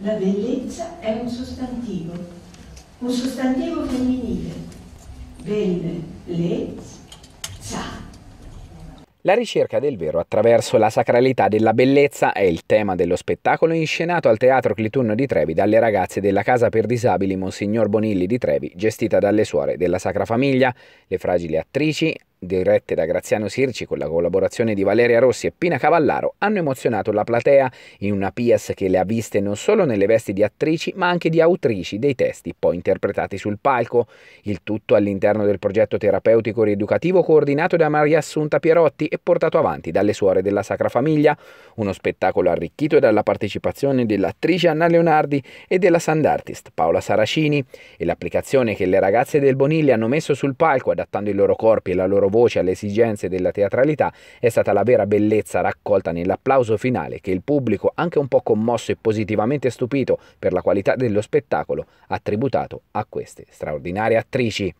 La bellezza è un sostantivo, un sostantivo femminile. Belle, le, za. La ricerca del vero attraverso la sacralità della bellezza è il tema dello spettacolo inscenato al Teatro Clitunno di Trevi dalle ragazze della Casa per Disabili Monsignor Bonilli di Trevi, gestita dalle suore della Sacra Famiglia. Le fragili attrici dirette da Graziano Sirci con la collaborazione di Valeria Rossi e Pina Cavallaro, hanno emozionato la platea in una Pias che le ha viste non solo nelle vesti di attrici, ma anche di autrici dei testi poi interpretati sul palco, il tutto all'interno del progetto terapeutico rieducativo coordinato da Maria Assunta Pierotti e portato avanti dalle suore della Sacra Famiglia, uno spettacolo arricchito dalla partecipazione dell'attrice Anna Leonardi e della sand artist Paola Saracini e l'applicazione che le ragazze del Bonilli hanno messo sul palco adattando i loro corpi e la loro loro voce alle esigenze della teatralità è stata la vera bellezza raccolta nell'applauso finale che il pubblico, anche un po' commosso e positivamente stupito per la qualità dello spettacolo, ha tributato a queste straordinarie attrici.